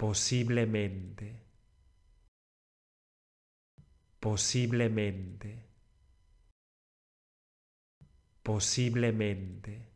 posiblemente, posiblemente, posiblemente.